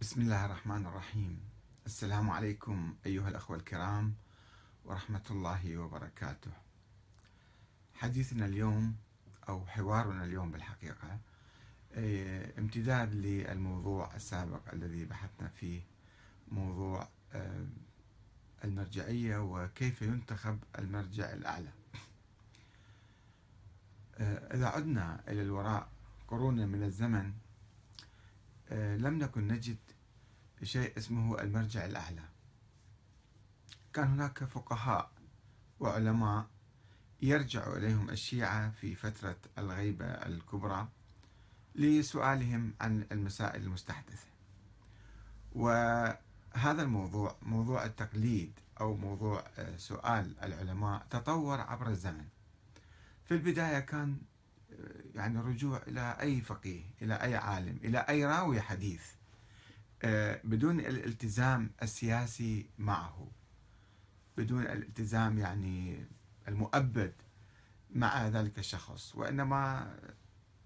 بسم الله الرحمن الرحيم السلام عليكم أيها الأخوة الكرام ورحمة الله وبركاته حديثنا اليوم أو حوارنا اليوم بالحقيقة آه، امتداد للموضوع السابق الذي بحثنا فيه موضوع آه، المرجعية وكيف ينتخب المرجع الأعلى آه، إذا عدنا إلى الوراء قرون من الزمن آه، لم نكن نجد شيء اسمه المرجع الأعلى كان هناك فقهاء وعلماء يرجع إليهم الشيعة في فترة الغيبة الكبرى لسؤالهم عن المسائل المستحدثة وهذا الموضوع موضوع التقليد أو موضوع آه، سؤال العلماء تطور عبر الزمن في البداية كان يعني الرجوع إلى أي فقيه إلى أي عالم إلى أي راوي حديث آه، بدون الالتزام السياسي معه بدون الالتزام يعني المؤبد مع ذلك الشخص وإنما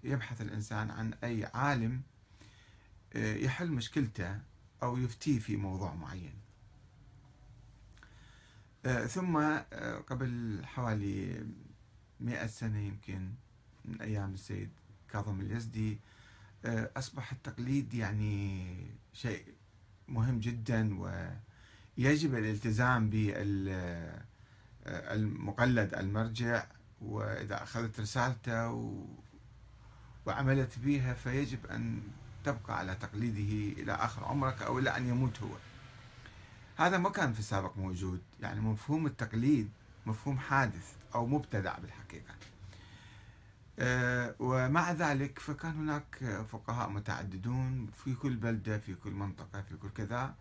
يبحث الإنسان عن أي عالم آه، يحل مشكلته أو يفتيه في موضوع معين آه، ثم قبل حوالي مئة سنة يمكن من أيام السيد كاظم اليزدي آه، أصبح التقليد يعني شيء مهم جدا ويجب الالتزام بالمقلد آه، المرجع وإذا أخذت رسالته وعملت بها فيجب أن تبقى على تقليده إلى آخر عمرك أو إلى أن يموت هو هذا ما كان في السابق موجود يعني مفهوم التقليد مفهوم حادث أو مبتدع بالحقيقة آه، ومع ذلك فكان هناك فقهاء متعددون في كل بلدة في كل منطقة في كل كذا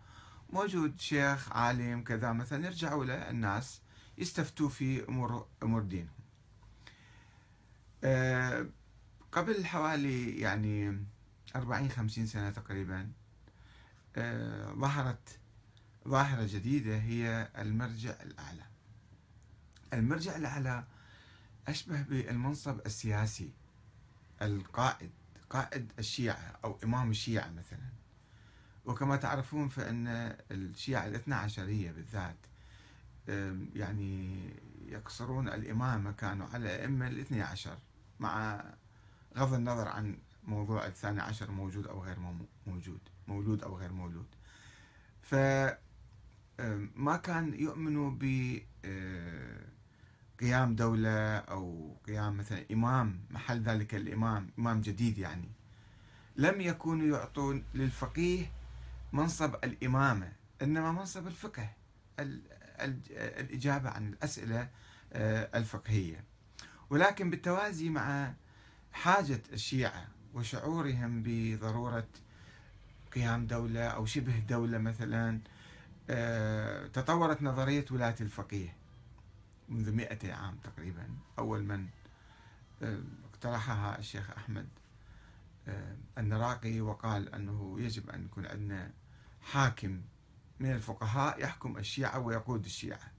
موجود شيخ عالم كذا مثلا يرجعوا له الناس يستفتوا في أمور أمور دينهم آه، قبل حوالي يعني أربعين خمسين سنة تقريبا آه، ظهرت ظاهرة جديدة هي المرجع الأعلى المرجع الأعلى أشبه بالمنصب السياسي القائد قائد الشيعة أو إمام الشيعة مثلا وكما تعرفون فإن الشيعة الاثنى عشرية بالذات يعني يقصرون الإمامة كانوا على أئمة الاثنى عشر مع غض النظر عن موضوع الثاني عشر موجود أو غير موجود مولود أو غير مولود فما كان يؤمنوا ب أه، قيام دولة أو قيام مثلا إمام محل ذلك الإمام إمام جديد يعني لم يكونوا يعطون للفقيه منصب الإمامة إنما منصب الفقه الإجابة عن الأسئلة آه، الفقهية ولكن بالتوازي مع حاجة الشيعة وشعورهم بضرورة قيام دولة أو شبه دولة مثلا آه، تطورت نظرية ولاية الفقيه منذ مئة عام تقريبا أول من آه، اقترحها الشيخ أحمد آه، النراقي وقال أنه يجب أن يكون عندنا حاكم من الفقهاء يحكم الشيعة ويقود الشيعة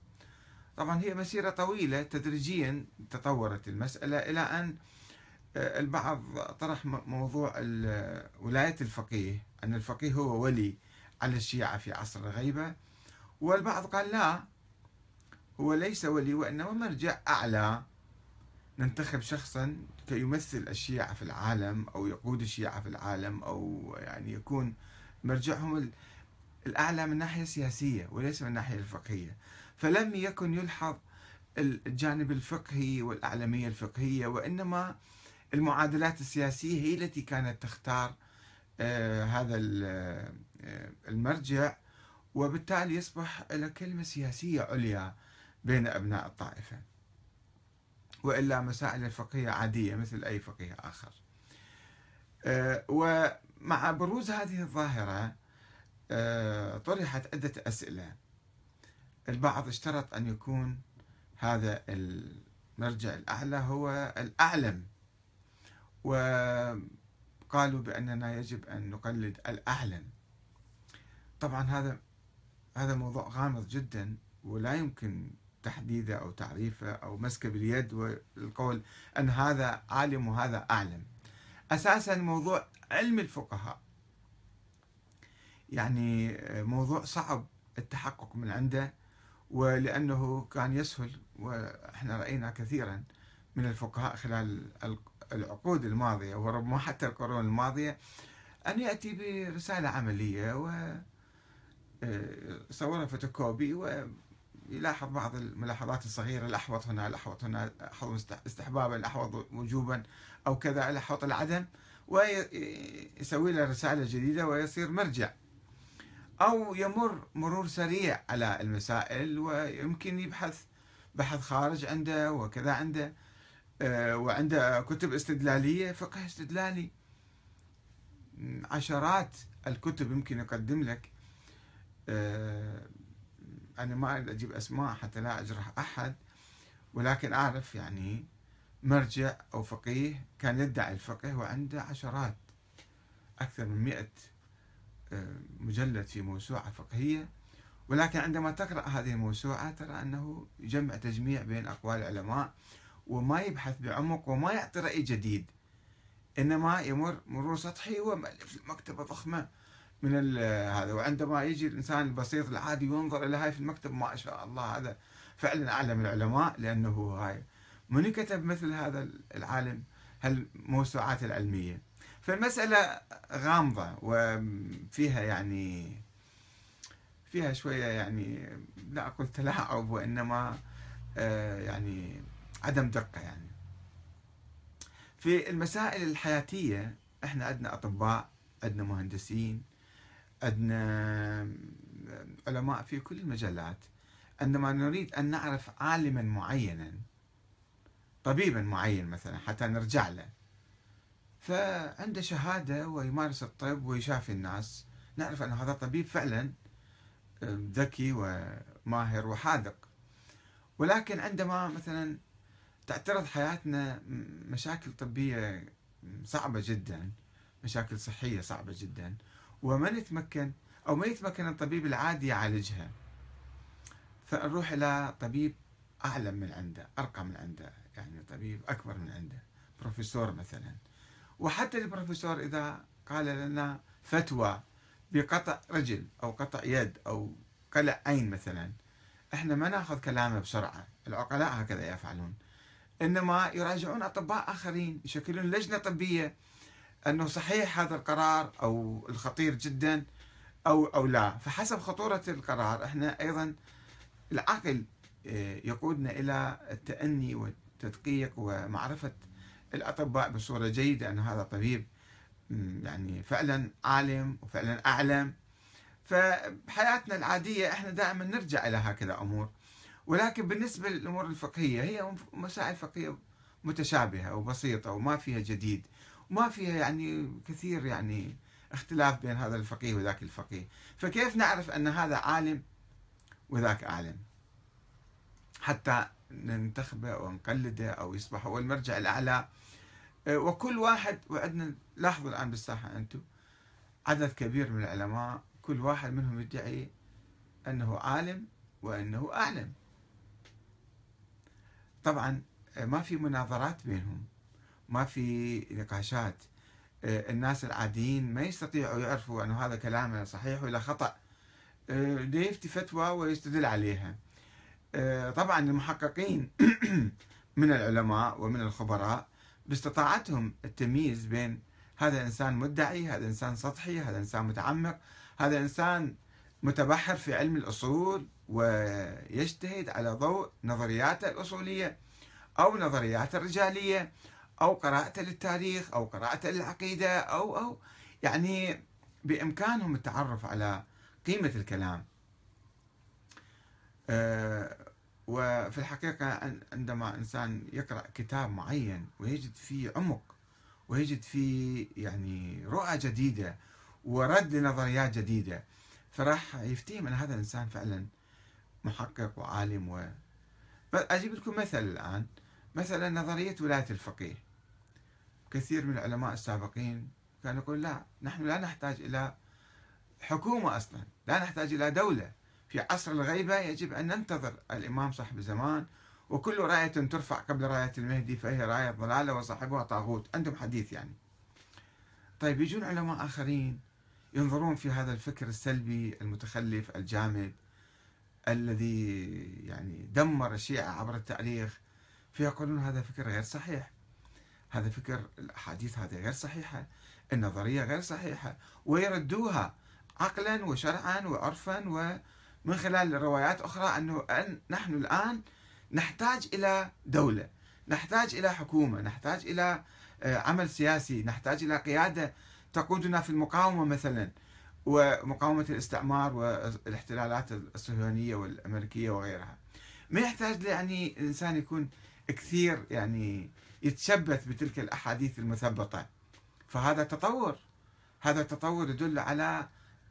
طبعا هي مسيرة طويلة تدريجيا تطورت المسألة إلى أن آه، البعض طرح موضوع ولاية الفقيه أن الفقيه هو ولي على الشيعة في عصر الغيبة والبعض قال لا هو ليس ولي وإنما مرجع أعلى ننتخب شخصا كي يمثل الشيعة في العالم أو يقود الشيعة في العالم أو يعني يكون مرجعهم الأعلى من ناحية سياسية وليس من ناحية الفقهية فلم يكن يلحظ الجانب الفقهي والأعلمية الفقهية وإنما المعادلات السياسية هي التي كانت تختار آه، هذا آه، المرجع وبالتالي يصبح له كلمة سياسية عليا بين أبناء الطائفة وإلا مسائل الفقهية عادية مثل أي فقيه آخر آه، ومع بروز هذه الظاهرة آه، طرحت عدة أسئلة البعض اشترط أن يكون هذا المرجع الأعلى هو الأعلم وقالوا بأننا يجب أن نقلد الأعلم طبعا هذا هذا موضوع غامض جدا ولا يمكن تحديده أو تعريفه أو مسكه باليد والقول أن هذا عالم وهذا أعلم أساسا موضوع علم الفقهاء يعني موضوع صعب التحقق من عنده ولأنه كان يسهل وإحنا رأينا كثيرا من الفقهاء خلال العقود الماضية وربما حتى القرون الماضية أن يأتي برسالة عملية و آه، صورها فوتوكوبي يلاحظ بعض الملاحظات الصغيرة الأحوط هنا الأحوط هنا الأحوط استحبابا الأحوط وجوبا أو كذا الأحوط العدم ويسوي له رسالة جديدة ويصير مرجع أو يمر مرور سريع على المسائل ويمكن يبحث بحث خارج عنده وكذا عنده آه، وعنده كتب استدلالية فقه استدلالي عشرات الكتب يمكن يقدم لك آه، أنا ما أريد أجيب أسماء حتى لا أجرح أحد ولكن أعرف يعني مرجع أو فقيه كان يدعي الفقه وعنده عشرات أكثر من مئة آه، مجلد في موسوعة فقهية ولكن عندما تقرأ هذه الموسوعة ترى أنه يجمع تجميع بين أقوال العلماء وما يبحث بعمق وما يعطي رأي جديد إنما يمر مرور سطحي ومألف المكتبة ضخمة من هذا وعندما يجي الانسان البسيط العادي وينظر الى هاي في المكتب ما شاء الله هذا فعلا اعلم العلماء لانه هاي من كتب مثل هذا العالم هالموسوعات العلميه فالمساله غامضه وفيها يعني فيها شويه يعني لا اقول تلاعب وانما آه، يعني عدم دقه يعني في المسائل الحياتيه احنا عندنا اطباء عندنا مهندسين عندنا علماء في كل المجالات عندما نريد أن نعرف عالما معينا طبيبا معين مثلا حتى نرجع له فعنده شهادة ويمارس الطب ويشافي الناس نعرف أن هذا طبيب فعلا ذكي وماهر وحاذق ولكن عندما مثلا تعترض حياتنا مشاكل طبية صعبة جدا مشاكل صحية صعبة جدا ومن يتمكن أو ما يتمكن الطبيب العادي يعالجها فنروح إلى طبيب أعلم من عنده أرقى من عنده يعني طبيب أكبر من عنده بروفيسور مثلا وحتى البروفيسور إذا قال لنا فتوى بقطع رجل أو قطع يد أو قلع عين مثلا احنا ما ناخذ كلامه بسرعة العقلاء هكذا يفعلون إنما يراجعون أطباء آخرين يشكلون لجنة طبية انه صحيح هذا القرار او الخطير جدا او او لا فحسب خطوره القرار احنا ايضا العقل آه، يقودنا الى التاني والتدقيق ومعرفه الاطباء بصوره جيده ان هذا طبيب يعني فعلا عالم وفعلا اعلم فحياتنا العاديه احنا دائما نرجع الى هكذا امور ولكن بالنسبه للامور الفقهيه هي مسائل فقهيه متشابهه وبسيطه وما فيها جديد وما فيها يعني كثير يعني اختلاف بين هذا الفقيه وذاك الفقيه فكيف نعرف أن هذا عالم وذاك عالم حتى ننتخبه ونقلده أو يصبح هو المرجع الأعلى أه، وكل واحد وعندنا لاحظوا الآن بالساحة أنتم عدد كبير من العلماء كل واحد منهم يدعي أنه عالم وأنه أعلم طبعا أه، ما في مناظرات بينهم ما في نقاشات آه، الناس العاديين ما يستطيعوا يعرفوا أن هذا كلامه صحيح ولا خطأ آه، ليفتي فتوى ويستدل عليها آه، طبعا المحققين من العلماء ومن الخبراء باستطاعتهم التمييز بين هذا إنسان مدعي هذا إنسان سطحي هذا إنسان متعمق هذا إنسان متبحر في علم الأصول ويجتهد على ضوء نظرياته الأصولية أو نظريات الرجالية أو قراءته للتاريخ أو قراءته للعقيدة أو أو يعني بإمكانهم التعرف على قيمة الكلام آه، وفي الحقيقة عندما إنسان يقرأ كتاب معين ويجد فيه عمق ويجد فيه يعني رؤى جديدة ورد لنظريات جديدة فراح يفتهم أن هذا الإنسان فعلا محقق وعالم و أجيب لكم مثل الآن مثلا نظرية ولاية الفقيه كثير من العلماء السابقين كانوا يقول لا نحن لا نحتاج إلى حكومة أصلا لا نحتاج إلى دولة في عصر الغيبة يجب أن ننتظر الإمام صاحب الزمان وكل راية ترفع قبل راية المهدي فهي راية ضلالة وصاحبها طاغوت عندهم حديث يعني طيب يجون علماء آخرين ينظرون في هذا الفكر السلبي المتخلف الجامد الذي يعني دمر الشيعة عبر التاريخ فيقولون هذا فكر غير صحيح هذا فكر الأحاديث هذه غير صحيحة النظرية غير صحيحة ويردوها عقلا وشرعا وعرفا ومن خلال روايات أخرى أنه أن نحن الآن نحتاج إلى دولة نحتاج إلى حكومة نحتاج إلى آه، عمل سياسي نحتاج إلى قيادة تقودنا في المقاومة مثلا ومقاومة الاستعمار والاحتلالات الصهيونية والأمريكية وغيرها ما يحتاج يعني الإنسان يكون كثير يعني يتشبث بتلك الأحاديث المثبطة فهذا تطور هذا التطور يدل على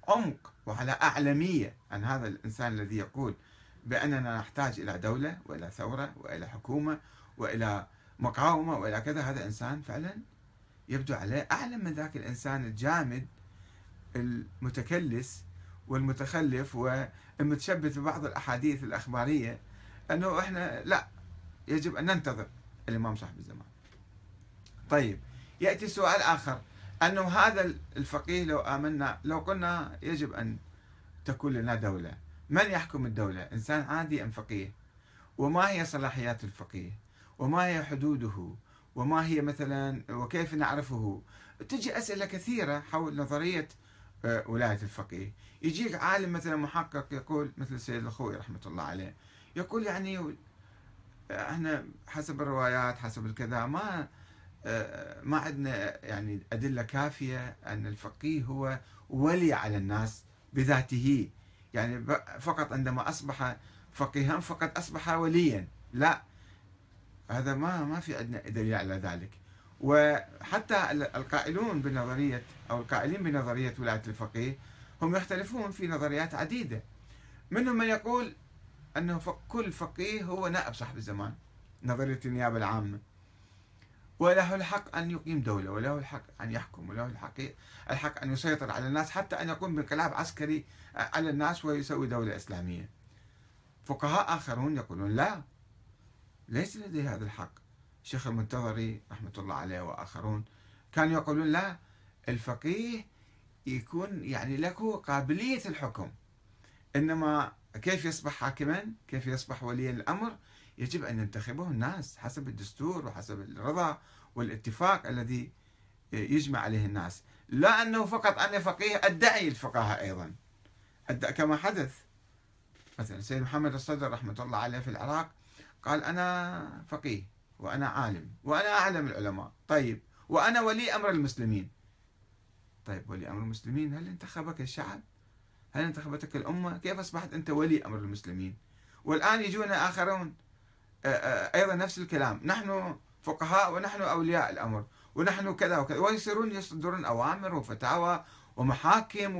عمق وعلى أعلمية عن هذا الإنسان الذي يقول بأننا نحتاج إلى دولة وإلى ثورة وإلى حكومة وإلى مقاومة وإلى كذا هذا إنسان فعلا يبدو عليه أعلم من ذاك الإنسان الجامد المتكلس والمتخلف والمتشبث ببعض الأحاديث الأخبارية أنه إحنا لا يجب أن ننتظر الإمام صاحب الزمان طيب يأتي سؤال آخر أنه هذا الفقيه لو آمنا لو قلنا يجب أن تكون لنا دولة من يحكم الدولة إنسان عادي أم فقيه وما هي صلاحيات الفقيه وما هي حدوده وما هي مثلا وكيف نعرفه تجي أسئلة كثيرة حول نظرية آه، ولاية الفقيه يجيك عالم مثلا محقق يقول مثل السيد الخوي رحمة الله عليه يقول يعني احنا حسب الروايات حسب الكذا ما ما عندنا يعني ادله كافيه ان الفقيه هو ولي على الناس بذاته يعني فقط عندما اصبح فقيها فقد اصبح وليا لا هذا ما ما في عندنا دليل على ذلك وحتى القائلون بنظريه او القائلين بنظريه ولايه الفقيه هم يختلفون في نظريات عديده منهم من يقول أنه كل فقيه هو نائب صاحب الزمان نظرية النيابة العامة وله الحق أن يقيم دولة وله الحق أن يحكم وله الحق الحق أن يسيطر على الناس حتى أن يقوم بانقلاب عسكري على الناس ويسوي دولة إسلامية فقهاء آخرون يقولون لا ليس لديه هذا الحق الشيخ المنتظري رحمة الله عليه وآخرون كانوا يقولون لا الفقيه يكون يعني له قابلية الحكم إنما كيف يصبح حاكما كيف يصبح وليا الأمر يجب أن ينتخبه الناس حسب الدستور وحسب الرضا والاتفاق الذي يجمع عليه الناس لا أنه فقط أنا فقيه أدعي الفقاهة أيضا أدعي كما حدث مثلا سيد محمد الصدر رحمة الله عليه في العراق قال أنا فقيه وأنا عالم وأنا أعلم العلماء طيب وأنا ولي أمر المسلمين طيب ولي أمر المسلمين هل انتخبك الشعب هل انتخبتك الأمة كيف أصبحت أنت ولي أمر المسلمين والآن يجونا آخرون آه، آه، أيضا نفس الكلام نحن فقهاء ونحن أولياء الأمر ونحن كذا وكذا ويصيرون يصدرون أوامر وفتاوى ومحاكم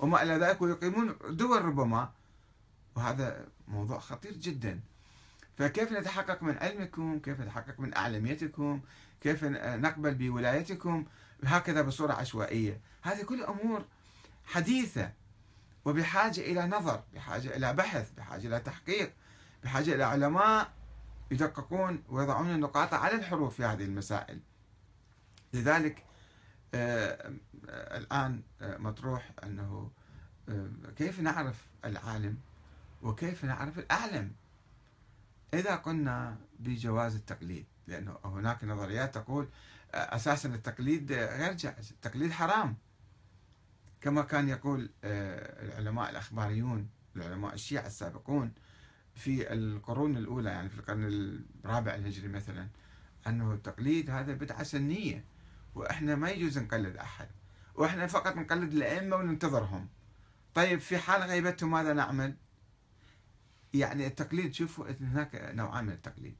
وما إلى ذلك ويقيمون دول ربما وهذا موضوع خطير جدا فكيف نتحقق من علمكم كيف نتحقق من اعلاميتكم؟ كيف آه، نقبل بولايتكم هكذا بصورة عشوائية هذه كل أمور حديثة وبحاجة إلى نظر بحاجة إلى بحث بحاجة إلى تحقيق بحاجة إلى علماء يدققون ويضعون النقاط على الحروف في هذه المسائل لذلك آه، آه، الآن آه، مطروح أنه كيف نعرف العالم وكيف نعرف الأعلم إذا قلنا بجواز التقليد لأنه هناك نظريات تقول أساسا التقليد غير جائز التقليد حرام كما كان يقول آه، العلماء الأخباريون العلماء الشيعة السابقون في القرون الأولى يعني في القرن الرابع الهجري مثلا أنه التقليد هذا بدعة سنية وإحنا ما يجوز نقلد أحد وإحنا فقط نقلد الأئمة وننتظرهم طيب في حال غيبتهم ماذا نعمل؟ يعني التقليد شوفوا هناك نوعان من التقليد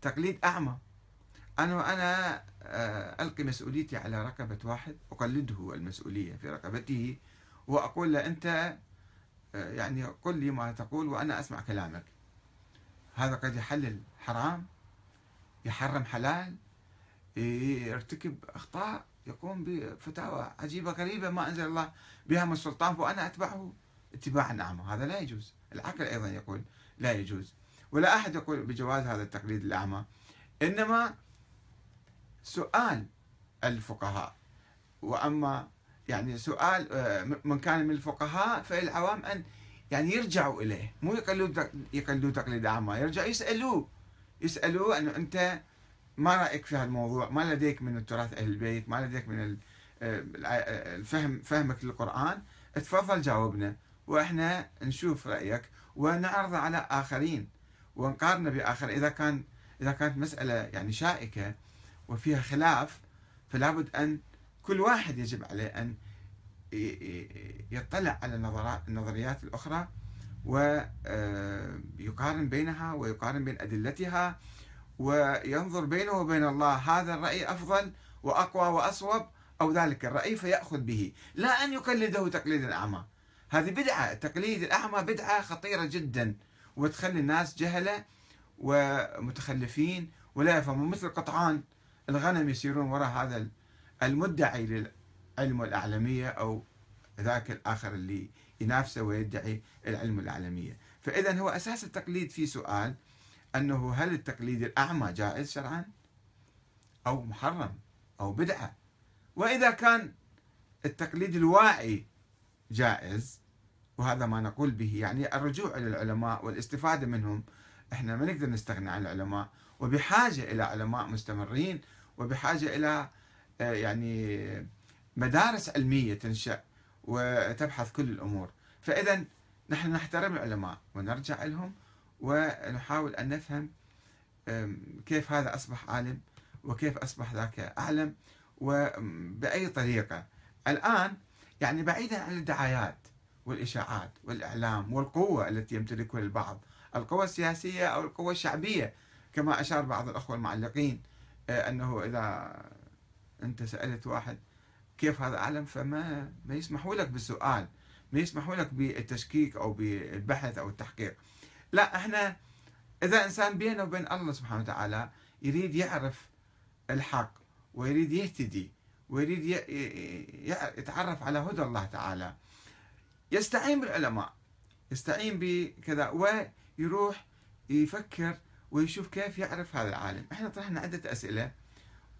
تقليد أعمى أنا أنا آه، ألقي مسؤوليتي على رقبة واحد أقلده المسؤولية في رقبته وأقول له أنت آه، يعني قل لي ما تقول وأنا أسمع كلامك هذا قد يحلل حرام يحرم حلال يرتكب أخطاء يقوم بفتاوى عجيبة غريبة ما أنزل الله بها من السلطان وأنا أتبعه اتباعا أعمى هذا لا يجوز العقل أيضا يقول لا يجوز ولا أحد يقول بجواز هذا التقليد الأعمى إنما سؤال الفقهاء واما يعني سؤال آه، من كان من الفقهاء فالعوام ان يعني يرجعوا اليه مو يقلدوا يقلدوا تقليد اعمى يرجعوا يسالوه يسالوه انه انت ما رايك في هذا الموضوع ما لديك من التراث اهل البيت ما لديك من آه، آه، الفهم فهمك للقران تفضل جاوبنا واحنا نشوف رايك ونعرضه على اخرين ونقارنه باخر اذا كان اذا كانت مساله يعني شائكه وفيها خلاف فلا بد أن كل واحد يجب عليه أن يطلع على النظريات الأخرى ويقارن آه، بينها ويقارن بين أدلتها وينظر بينه وبين الله هذا الرأي أفضل وأقوى وأصوب أو ذلك الرأي فيأخذ به لا أن يقلده تقليد الأعمى هذه بدعة تقليد الأعمى بدعة خطيرة جدا وتخلي الناس جهلة ومتخلفين ولا يفهمون مثل قطعان الغنم يسيرون وراء هذا المدعي للعلم الأعلمية أو ذاك الآخر اللي ينافسه ويدعي العلم الأعلمية فإذا هو أساس التقليد في سؤال أنه هل التقليد الأعمى جائز شرعا أو محرم أو بدعة وإذا كان التقليد الواعي جائز وهذا ما نقول به يعني الرجوع إلى العلماء والاستفادة منهم احنا ما نقدر نستغنى عن العلماء وبحاجة إلى علماء مستمرين وبحاجة إلى آه، يعني مدارس علمية تنشأ وتبحث كل الأمور فإذا نحن نحترم العلماء ونرجع لهم ونحاول أن نفهم كيف هذا أصبح عالم وكيف أصبح ذاك أعلم وبأي طريقة الآن يعني بعيدا عن الدعايات والإشاعات والإعلام والقوة التي يمتلكها البعض القوى السياسية أو القوى الشعبية كما أشار بعض الأخوة المعلقين آه، أنه إذا أنت سألت واحد كيف هذا العالم فما ما يسمحوا لك بالسؤال ما يسمحوا لك بالتشكيك أو بالبحث أو التحقيق لا احنا إذا إنسان بينه وبين الله سبحانه وتعالى يريد يعرف الحق ويريد يهتدي ويريد يتعرف على هدى الله تعالى يستعين بالعلماء يستعين بكذا ويروح يفكر ويشوف كيف يعرف هذا العالم احنا طرحنا عدة أسئلة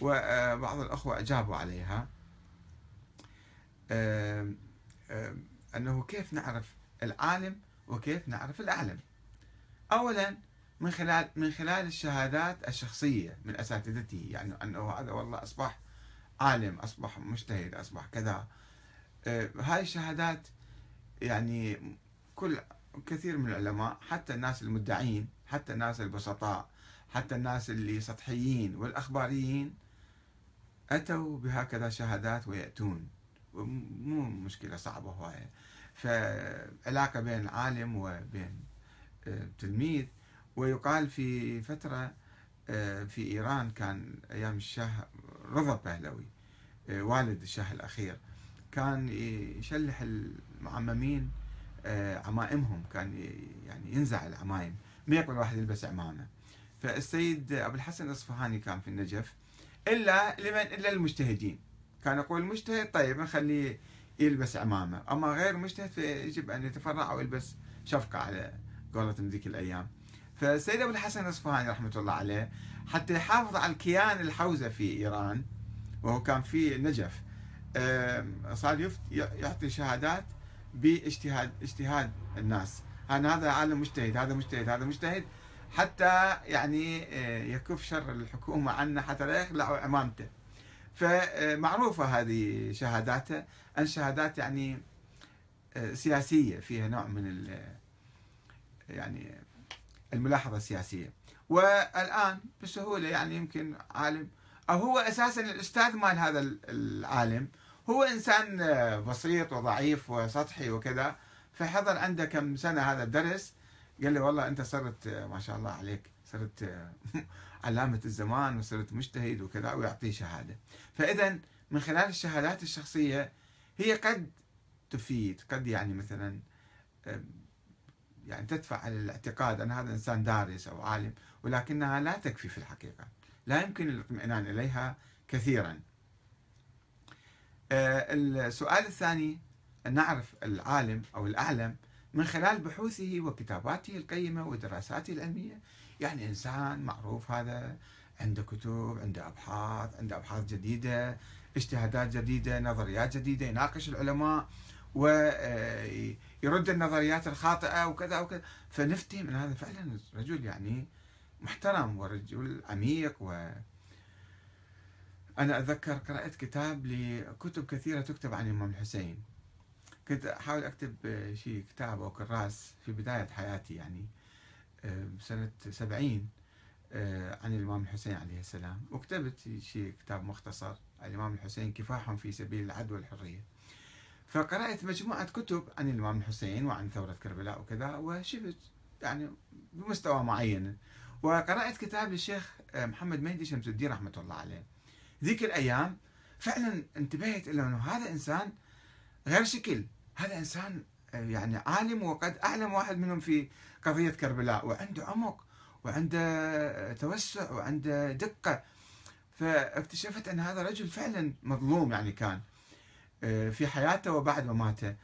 وبعض الأخوة أجابوا عليها أنه كيف نعرف العالم وكيف نعرف الأعلم أولا من خلال من خلال الشهادات الشخصية من أساتذته يعني أنه هذا والله أصبح عالم أصبح مجتهد أصبح كذا هاي الشهادات يعني كل كثير من العلماء حتى الناس المدعين حتى الناس البسطاء حتى الناس اللي سطحيين والأخباريين أتوا بهكذا شهادات ويأتون مو مشكلة صعبة هواية فعلاقة بين العالم وبين آه، التلميذ ويقال في فترة آه، في إيران كان أيام الشاه رضا بهلوي آه، والد الشاه الأخير كان يشلح المعممين آه، عمائمهم كان يعني ينزع العمايم ما يقبل واحد يلبس عمامه فالسيد ابو الحسن الاصفهاني كان في النجف الا لمن الا المجتهدين كان يقول المجتهد طيب نخليه يلبس عمامه اما غير مجتهد فيجب ان يتفرع او يلبس شفقه على قولتهم ذيك الايام فالسيد ابو الحسن الاصفهاني رحمه الله عليه حتى يحافظ على الكيان الحوزه في ايران وهو كان في النجف صار يعطي شهادات باجتهاد اجتهاد الناس أنا هذا عالم مجتهد هذا مجتهد هذا مجتهد حتى يعني آه، يكف شر الحكومة عنا حتى لا يخلعوا عمامته فمعروفة هذه شهاداته أن شهادات يعني آه، سياسية فيها نوع من يعني الملاحظة السياسية والآن بسهولة يعني يمكن عالم أو هو أساسا الأستاذ مال هذا العالم هو انسان آه، بسيط وضعيف وسطحي وكذا فحضر عنده كم سنه هذا الدرس قال لي والله انت صرت آه، ما شاء الله عليك صرت آه، علامه الزمان وصرت مجتهد وكذا ويعطيه شهاده فاذا من خلال الشهادات الشخصيه هي قد تفيد قد يعني مثلا يعني تدفع على الاعتقاد ان هذا انسان دارس او عالم ولكنها لا تكفي في الحقيقه لا يمكن الاطمئنان اليها كثيرا آه، السؤال الثاني أن نعرف العالم أو الأعلم من خلال بحوثه وكتاباته القيمة ودراساته العلمية يعني إنسان معروف هذا عنده كتب عنده أبحاث عنده أبحاث جديدة اجتهادات جديدة نظريات جديدة يناقش العلماء ويرد آه، النظريات الخاطئة وكذا وكذا فنفتي من هذا فعلا رجل يعني محترم ورجل عميق و أنا أتذكر قرأت كتاب لكتب كثيرة تكتب عن الإمام الحسين كنت أحاول أكتب شيء كتاب أو كراس في بداية حياتي يعني سنة سبعين عن الإمام الحسين عليه السلام وكتبت شيء كتاب مختصر الإمام الحسين كفاح في سبيل العدل والحرية فقرأت مجموعة كتب عن الإمام الحسين وعن ثورة كربلاء وكذا وشفت يعني بمستوى معين وقرأت كتاب للشيخ محمد مهدي شمس الدين رحمة الله عليه ذيك الايام فعلا انتبهت الى انه هذا انسان غير شكل هذا انسان آه، يعني عالم وقد اعلم واحد منهم في قضيه كربلاء وعنده عمق وعنده آه، توسع وعنده دقه فاكتشفت ان هذا رجل فعلا مظلوم يعني كان آه، في حياته وبعد مماته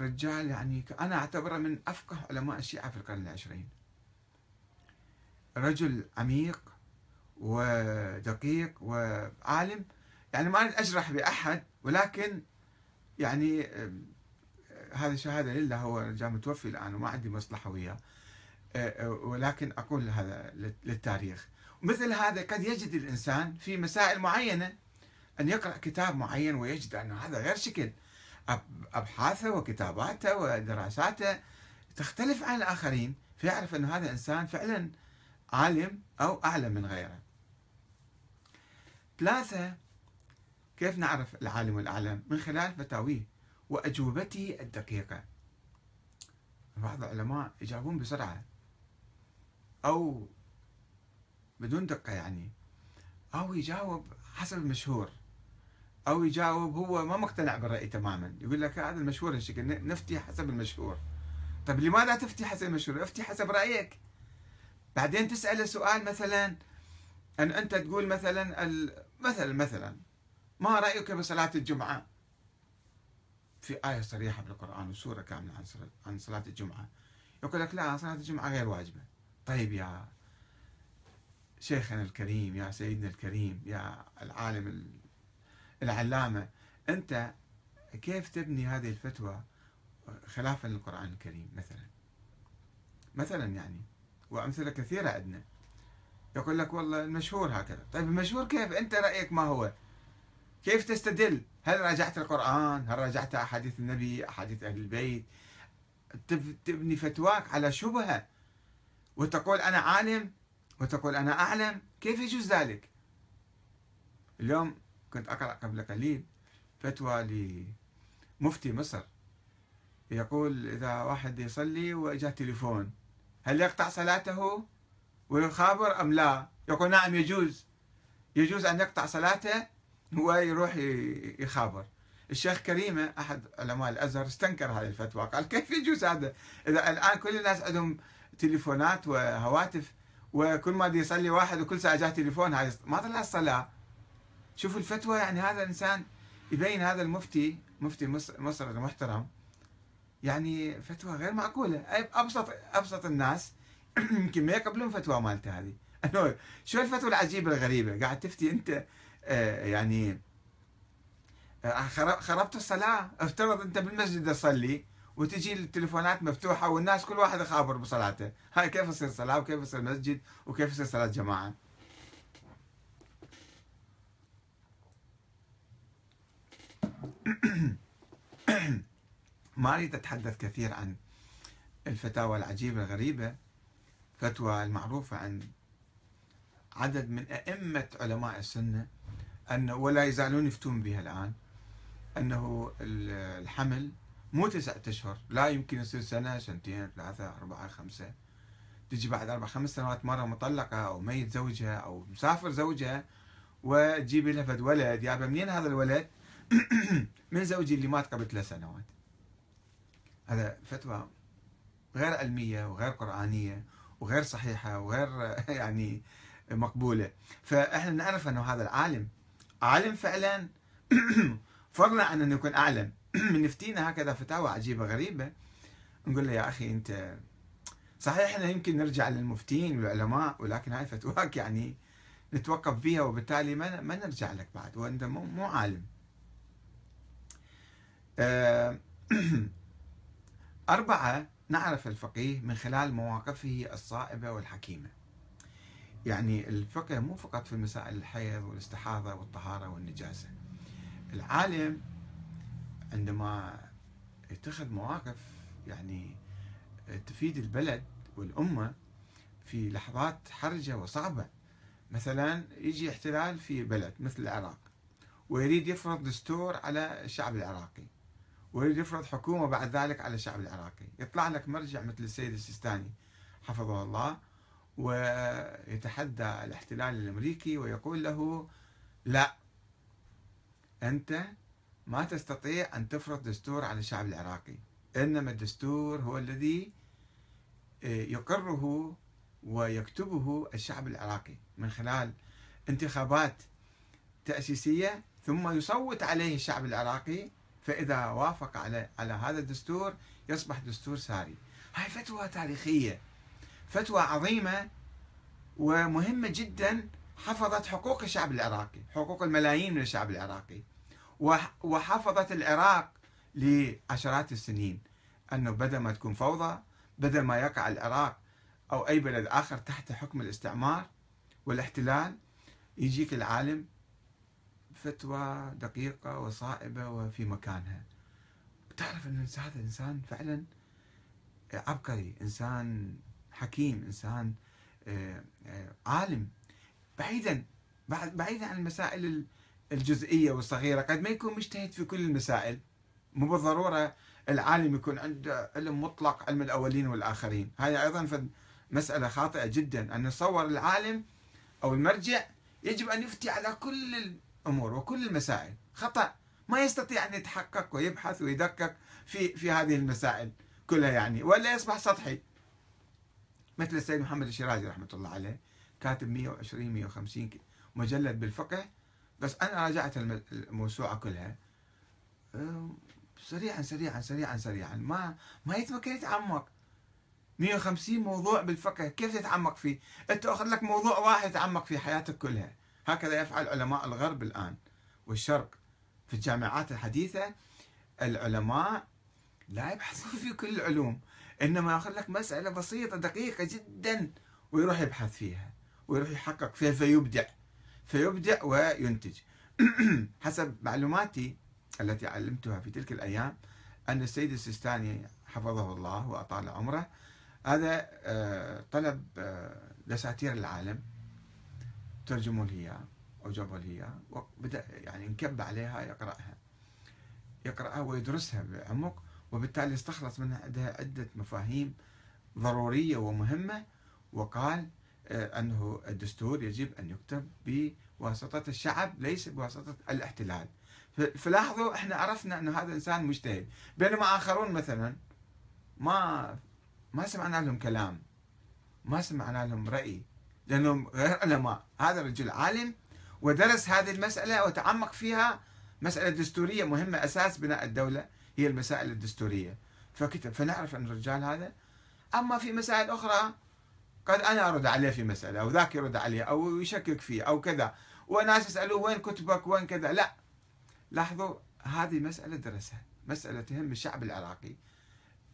رجال يعني انا اعتبره من افقه علماء الشيعه في القرن العشرين رجل عميق ودقيق وعالم يعني ما أريد أجرح بأحد ولكن يعني هذه شهادة لله هو جاء متوفي الآن وما عندي مصلحة وياه ولكن أقول هذا للتاريخ مثل هذا قد يجد الإنسان في مسائل معينة أن يقرأ كتاب معين ويجد أنه هذا غير شكل أبحاثه وكتاباته ودراساته تختلف عن الآخرين فيعرف أن هذا إنسان فعلا عالم أو أعلم من غيره ثلاثة كيف نعرف العالم والأعلم من خلال فتاويه وأجوبته الدقيقة بعض العلماء يجاوبون بسرعة أو بدون دقة يعني أو يجاوب حسب المشهور أو يجاوب هو ما مقتنع بالرأي تماما يقول لك هذا المشهور الشكل نفتي حسب المشهور طب لماذا تفتي حسب المشهور افتي حسب رأيك بعدين تسأله سؤال مثلا أن أنت تقول مثلا مثلا مثلا ما رأيك بصلاة الجمعة في آية صريحة بالقرآن وسورة كاملة عن عن صلاة الجمعة يقول لك لا صلاة الجمعة غير واجبة طيب يا شيخنا الكريم يا سيدنا الكريم يا العالم العلامة أنت كيف تبني هذه الفتوى خلافا للقرآن الكريم مثلا مثلا يعني وأمثلة كثيرة عندنا يقول لك والله المشهور هكذا طيب المشهور كيف أنت رأيك ما هو كيف تستدل هل راجعت القرآن هل راجعت أحاديث النبي أحاديث أهل البيت تبني فتواك على شبهة وتقول أنا عالم وتقول أنا أعلم كيف يجوز ذلك اليوم كنت أقرأ قبل قليل فتوى لمفتي مصر يقول إذا واحد يصلي وإجاه تليفون هل يقطع صلاته ويخابر أم لا يقول نعم يجوز يجوز أن يقطع صلاته ويروح يخابر الشيخ كريمة أحد علماء الأزهر استنكر هذه الفتوى قال كيف يجوز هذا إذا الآن كل الناس عندهم تليفونات وهواتف وكل ما يصلي واحد وكل ساعة جاه تليفون هاي ما طلع الصلاة شوفوا الفتوى يعني هذا الإنسان يبين هذا المفتي مفتي مصر المحترم يعني فتوى غير معقولة أبسط أبسط الناس يمكن ما يقبلون فتوى مالته هذه انه شو الفتوى العجيبه الغريبه قاعد تفتي انت آه يعني آه خربت الصلاه افترض انت بالمسجد تصلي وتجي التليفونات مفتوحه والناس كل واحد خابر بصلاته هاي كيف تصير صلاه وكيف تصير مسجد وكيف تصير صلاه جماعه ما اريد اتحدث كثير عن الفتاوى العجيبه الغريبه فتوى المعروفة عن عدد من أئمة علماء السنة أنه ولا يزالون يفتون بها الآن أنه الحمل مو تسعة أشهر لا يمكن يصير سنة سنتين ثلاثة أربعة خمسة تجي بعد أربع خمس سنوات مرة مطلقة أو ميت زوجها أو مسافر زوجها وتجيب لها فد ولد يابا منين هذا الولد من زوجي اللي مات قبل ثلاث سنوات هذا فتوى غير علمية وغير قرآنية وغير صحيحه وغير يعني مقبوله فاحنا نعرف انه هذا العالم عالم فعلا فضلا عن انه يكون اعلم من نفتينا هكذا فتاوى عجيبه غريبه نقول له يا اخي انت صحيح احنا يمكن نرجع للمفتين والعلماء ولكن هاي فتواك يعني نتوقف بها وبالتالي ما ما نرجع لك بعد وانت مو مو عالم. آه، أربعه نعرف الفقيه من خلال مواقفه الصائبة والحكيمة يعني الفقه مو فقط في مسائل الحيض والاستحاضة والطهارة والنجاسة العالم عندما يتخذ مواقف يعني تفيد البلد والأمة في لحظات حرجة وصعبة مثلا يجي احتلال في بلد مثل العراق ويريد يفرض دستور على الشعب العراقي ويريد يفرض حكومة بعد ذلك على الشعب العراقي يطلع لك مرجع مثل السيد السيستاني حفظه الله ويتحدى الاحتلال الأمريكي ويقول له لا أنت ما تستطيع أن تفرض دستور على الشعب العراقي إنما الدستور هو الذي آه، يقره ويكتبه الشعب العراقي من خلال انتخابات تأسيسية ثم يصوت عليه الشعب العراقي فإذا وافق على على هذا الدستور يصبح دستور ساري هاي فتوى تاريخية فتوى عظيمة ومهمة جدا حفظت حقوق الشعب العراقي حقوق الملايين من الشعب العراقي وحفظت العراق لعشرات السنين أنه بدل ما تكون فوضى بدل ما يقع العراق أو أي بلد آخر تحت حكم الاستعمار والاحتلال يجيك العالم فتوى دقيقة وصائبة وفي مكانها تعرف أن هذا إنسان فعلا عبقري إنسان حكيم إنسان آه، آه، عالم بعيدا بعيدا عن المسائل الجزئية والصغيرة قد ما يكون مجتهد في كل المسائل مو بالضرورة العالم يكون عنده علم مطلق علم الأولين والآخرين هذه أيضا مسألة خاطئة جدا أن نصور العالم أو المرجع يجب أن يفتي على كل الأمور وكل المسائل خطأ ما يستطيع أن يتحقق ويبحث ويدقق في في هذه المسائل كلها يعني ولا يصبح سطحي مثل السيد محمد الشيرازي رحمة الله عليه كاتب 120 150 مجلد بالفقه بس أنا راجعت الموسوعة كلها سريعا سريعا سريعا سريعا ما ما يتمكن يتعمق 150 موضوع بالفقه كيف تتعمق فيه؟ انت اخذ لك موضوع واحد تعمق فيه حياتك كلها هكذا يفعل علماء الغرب الآن والشرق في الجامعات الحديثة العلماء لا يبحثون في كل العلوم إنما يأخذ لك مسألة بسيطة دقيقة جدا ويروح يبحث فيها ويروح يحقق فيها فيبدع فيبدع وينتج حسب معلوماتي التي علمتها في تلك الأيام أن السيد السيستاني حفظه الله وأطال عمره هذا آه، طلب آه، دساتير العالم ترجموا لي اياه او جابوا لي اياه وبدا يعني انكب عليها يقراها يقراها ويدرسها بعمق وبالتالي استخلص منها عندها عده مفاهيم ضروريه ومهمه وقال آه، انه الدستور يجب ان يكتب بواسطه الشعب ليس بواسطه الاحتلال فلاحظوا احنا عرفنا انه هذا انسان مجتهد بينما اخرون مثلا ما ما سمعنا لهم كلام ما سمعنا لهم راي لانه غير علماء هذا الرجل عالم ودرس هذه المسألة وتعمق فيها مسألة دستورية مهمة أساس بناء الدولة هي المسائل الدستورية فكتب فنعرف عن الرجال هذا أما في مسائل أخرى قد أنا أرد عليه في مسألة أو ذاك يرد عليه أو يشكك فيه أو كذا وناس يسألوه وين كتبك وين كذا لا لاحظوا هذه مسألة درسها مسألة تهم الشعب العراقي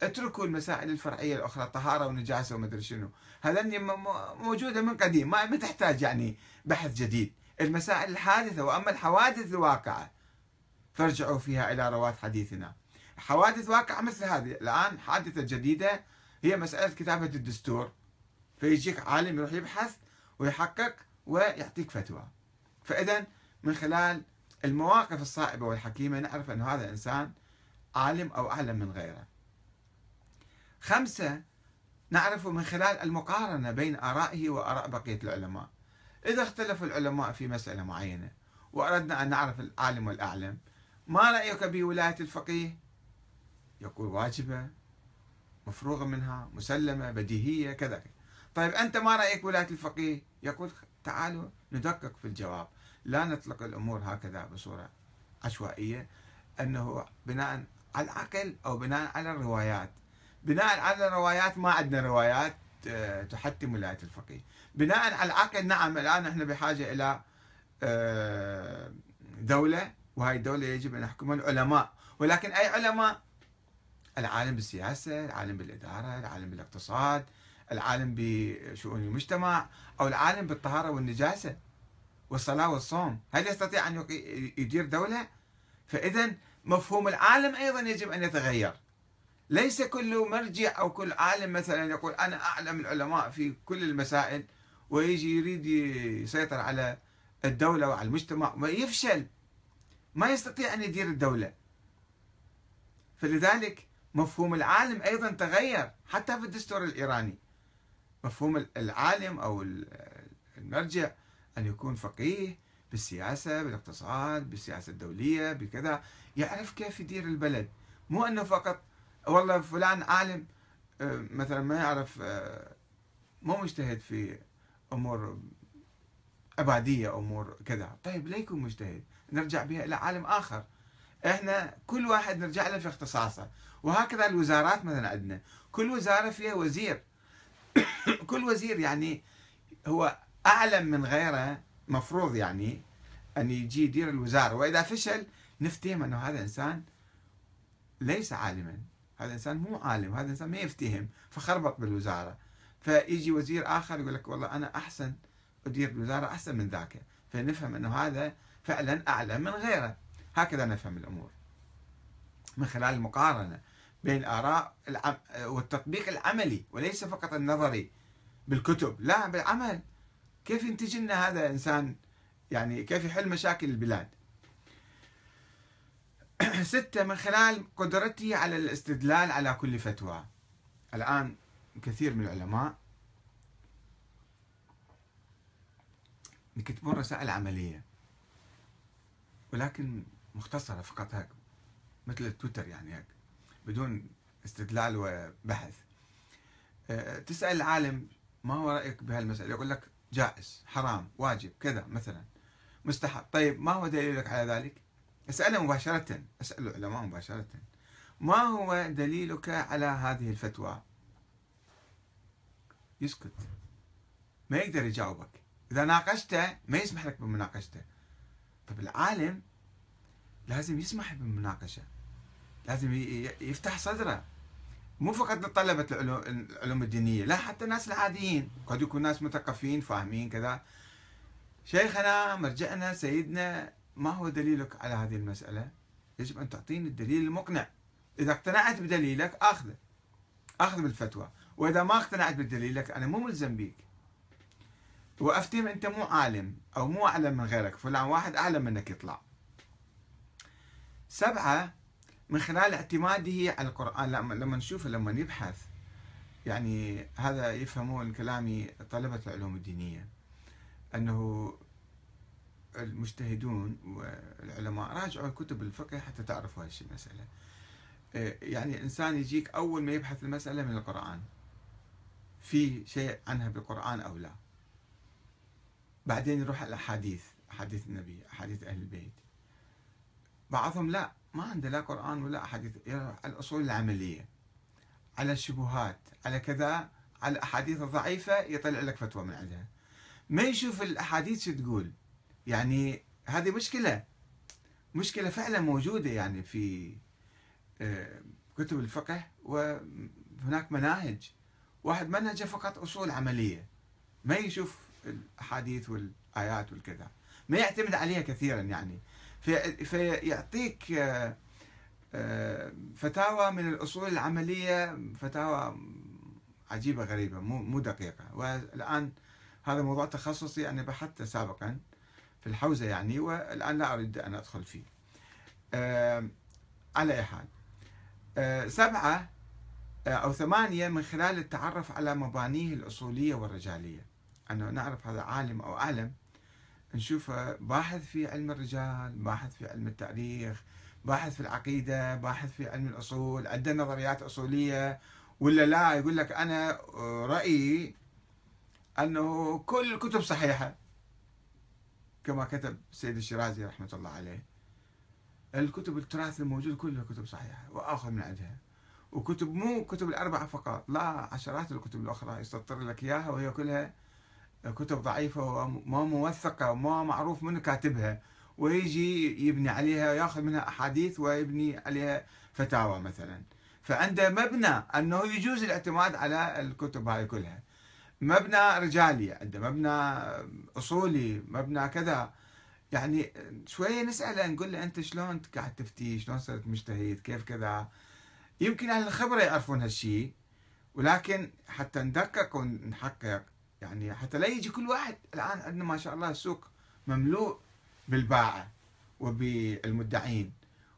اتركوا المسائل الفرعيه الاخرى طهاره ونجاسه وما ادري شنو هذني موجوده من قديم ما تحتاج يعني بحث جديد المسائل الحادثه واما الحوادث الواقعه فارجعوا فيها الى رواه حديثنا حوادث واقعه مثل هذه الان حادثه جديده هي مساله كتابه الدستور فيجيك عالم يروح يبحث ويحقق ويعطيك فتوى فاذا من خلال المواقف الصائبه والحكيمه نعرف ان هذا انسان عالم او اعلم من غيره خمسة نعرف من خلال المقارنة بين آرائه وآراء بقية العلماء إذا اختلف العلماء في مسألة معينة وأردنا أن نعرف العالم والأعلم ما رأيك بولاية الفقيه؟ يقول واجبة مفروغة منها مسلمة بديهية كذا طيب أنت ما رأيك ولاية الفقيه؟ يقول تعالوا ندقق في الجواب لا نطلق الأمور هكذا بصورة عشوائية أنه بناء على العقل أو بناء على الروايات بناء على الروايات ما عندنا روايات آه، تحتم ولاية الفقيه بناء على العقل نعم الآن نحن بحاجة إلى آه، دولة وهي الدولة يجب أن يحكمها العلماء ولكن أي علماء العالم بالسياسة العالم بالإدارة العالم بالاقتصاد العالم بشؤون المجتمع أو العالم بالطهارة والنجاسة والصلاة والصوم هل يستطيع أن يدير دولة؟ فإذا مفهوم العالم أيضا يجب أن يتغير ليس كل مرجع أو كل عالم مثلا يقول أنا أعلم العلماء في كل المسائل ويجي يريد يسيطر على الدولة وعلى المجتمع ويفشل ما يستطيع أن يدير الدولة فلذلك مفهوم العالم أيضا تغير حتى في الدستور الإيراني مفهوم العالم أو المرجع أن يكون فقيه بالسياسة بالاقتصاد بالسياسة الدولية بكذا يعرف كيف يدير البلد مو أنه فقط والله فلان عالم آه، مثلا ما يعرف آه، مو مجتهد في امور اباديه امور كذا طيب ليه يكون مجتهد نرجع بها الى عالم اخر احنا كل واحد نرجع له في اختصاصه وهكذا الوزارات مثلا عندنا كل وزاره فيها وزير كل وزير يعني هو اعلم من غيره مفروض يعني ان يجي يدير الوزاره واذا فشل نفتهم انه هذا انسان ليس عالما هذا انسان مو عالم هذا انسان ما يفتهم فخربط بالوزاره فيجي وزير اخر يقول لك والله انا احسن ادير الوزاره احسن من ذاك فنفهم انه هذا فعلا اعلى من غيره هكذا نفهم الامور من خلال المقارنه بين اراء والتطبيق العملي وليس فقط النظري بالكتب لا بالعمل كيف ينتج لنا هذا انسان يعني كيف يحل مشاكل البلاد ستة من خلال قدرته على الاستدلال على كل فتوى الآن كثير من العلماء يكتبون رسائل عملية ولكن مختصرة فقط هيك مثل التويتر يعني هيك بدون استدلال وبحث آه، تسأل العالم ما هو رأيك بهالمسألة يقول لك جائز حرام واجب كذا مثلا مستحب طيب ما هو دليلك على ذلك أسأله مباشرة أسأل العلماء مباشرة ما هو دليلك على هذه الفتوى يسكت ما يقدر يجاوبك إذا ناقشته ما يسمح لك بمناقشته طب العالم لازم يسمح بالمناقشة لازم يفتح صدره مو فقط لطلبة العلوم الدينية لا حتى الناس العاديين قد يكون ناس مثقفين فاهمين كذا شيخنا مرجعنا سيدنا ما هو دليلك على هذه المسألة يجب أن تعطيني الدليل المقنع إذا اقتنعت بدليلك أخذه أخذ بالفتوى وإذا ما اقتنعت بدليلك أنا مو ملزم بيك وأفتهم أنت مو عالم أو مو أعلم من غيرك فلان واحد أعلم منك يطلع سبعة من خلال اعتماده على القرآن لما نشوفه لما نبحث يعني هذا يفهمون كلامي طلبة العلوم الدينية أنه المجتهدون والعلماء راجعوا كتب الفقه حتى تعرفوا هالشيء المسألة آه، يعني الإنسان يجيك أول ما يبحث المسألة من القرآن في شيء عنها بالقرآن أو لا بعدين يروح على الأحاديث أحاديث النبي أحاديث أهل البيت بعضهم لا ما عنده لا قرآن ولا أحاديث يروح على الأصول العملية على الشبهات على كذا على الأحاديث الضعيفة يطلع لك فتوى من عندها ما يشوف الأحاديث شو تقول يعني هذه مشكلة مشكلة فعلا موجودة يعني في آه، كتب الفقه وهناك مناهج واحد منهجه فقط أصول عملية ما يشوف الأحاديث والآيات والكذا ما يعتمد عليها كثيرا يعني في فيعطيك آه، آه، فتاوى من الأصول العملية فتاوى عجيبة غريبة مو مو دقيقة والآن هذا موضوع تخصصي أنا يعني بحثته سابقا في الحوزة يعني والآن لا أريد أن أدخل فيه على أي حال آه، سبعة آه، أو ثمانية من خلال التعرف على مبانيه الأصولية والرجالية أنه نعرف هذا عالم أو أعلم نشوفه باحث في علم الرجال باحث في علم التاريخ باحث في العقيدة باحث في علم الأصول عنده نظريات أصولية ولا لا يقول لك أنا آه، رأيي أنه كل الكتب صحيحة كما كتب السيد الشيرازي رحمة الله عليه الكتب التراث الموجود كلها كتب صحيحة وآخذ من عندها وكتب مو كتب الأربعة فقط لا عشرات الكتب الأخرى يستطر لك إياها وهي كلها كتب ضعيفة وما موثقة وما معروف من كاتبها ويجي يبني عليها وياخذ منها أحاديث ويبني عليها فتاوى مثلا فعنده مبنى أنه يجوز الاعتماد على الكتب هاي كلها مبنى رجالي عنده مبنى اصولي مبنى كذا يعني شويه نساله نقول له انت شلون قاعد تفتي شلون صرت مجتهد كيف كذا يمكن اهل الخبره يعرفون هالشيء ولكن حتى ندقق ونحقق يعني حتى لا يجي كل واحد الان عندنا ما شاء الله السوق مملوء بالباعه وبالمدعين